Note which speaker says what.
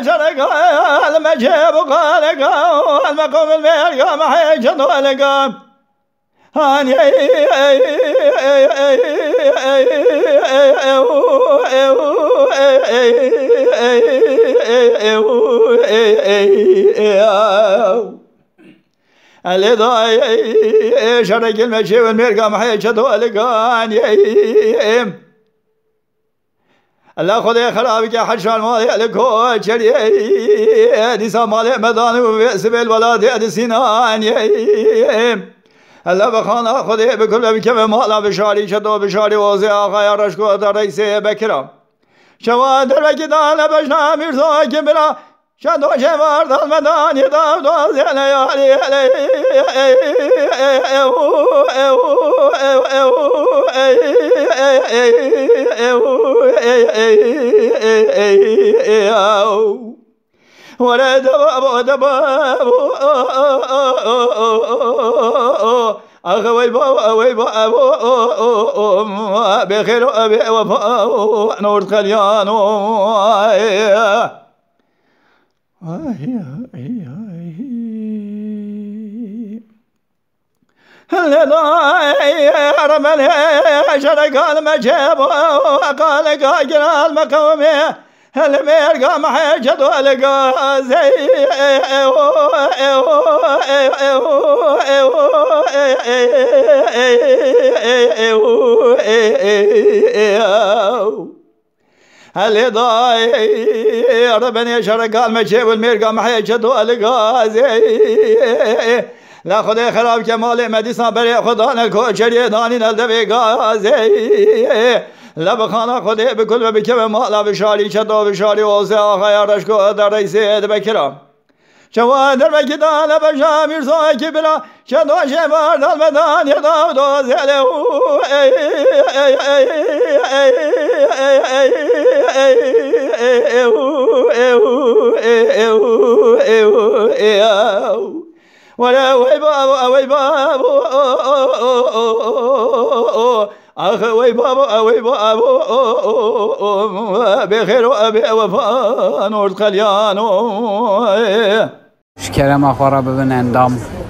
Speaker 1: جرق المجيب قالق المقوم الملقى محيجن ولقى أني لذا شرق المجيب والمرقى محيجن ولقى اي اللہ خدا خراب کیا ہر شان مالے لکھو چڑیے دیسا مالے میدان سبیل ولادی دے دسینا الله بخانا خدای بکل بکه به مالا بشاری شد بشاری وازی آقای رشکو در رئیس بکرم شما در بکی دان بشنا میرزا که برا شد و شوار دان مدانی دان دوازی نیالی ایو ایو ایو ایو ایو ایو ولا دباب دباب أخ ويبا ويبا أبو بخير أبي وفاء نور خليان آه لضير من شرق المجيب وقال ما المقومي المير قام حيشد ولقى زي اللي ضاير من يشرق ما والمير ولقى زي La khude kharab kemal medi saber khuda nel ko çeriye danin elde ve gaze. La bakana khude bi kul ve bi keme ma la bi şali çedo bi şali oze aha yardaş ko da reisi ed bekiram. Çevader ve gida la başa bir so kibra çedo şevar dal ve dan ya da do zele u ey ey ey ey ey ey ey ey ey ey ولا وي بابا وي بابا اخ وي بابا وي بابا بخير وابي وفا نور خليانو شكرا ما خرب بن اندام